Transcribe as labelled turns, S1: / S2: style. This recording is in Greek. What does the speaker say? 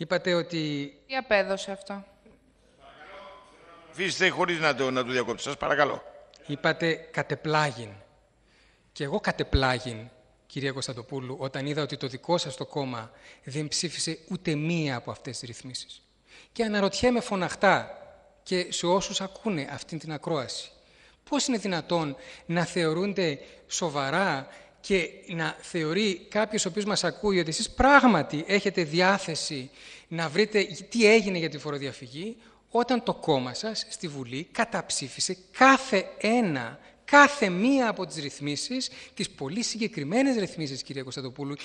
S1: Είπατε ότι...
S2: Τι απέδωσε αυτό.
S1: Αφήστε χωρίς να το, να το διακόψω. παρακαλώ.
S3: Είπατε κατεπλάγιν. Και εγώ κατεπλάγιν, κυρία Κωνσταντοπούλου, όταν είδα ότι το δικό σας το κόμμα δεν ψήφισε ούτε μία από αυτές τις ρυθμίσεις. Και αναρωτιέμαι φωναχτά και σε όσους ακούνε αυτή την ακρόαση. Πώς είναι δυνατόν να θεωρούνται σοβαρά και να θεωρεί κάποιος ο οποίος μας ακούει ότι εσείς πράγματι έχετε διάθεση να βρείτε τι έγινε για τη φοροδιαφυγή, όταν το κόμμα σας στη Βουλή καταψήφισε κάθε ένα, κάθε μία από τις ρυθμίσεις, τις πολύ συγκεκριμένες ρυθμίσεις, κυρία Κωνσταντοπούλου,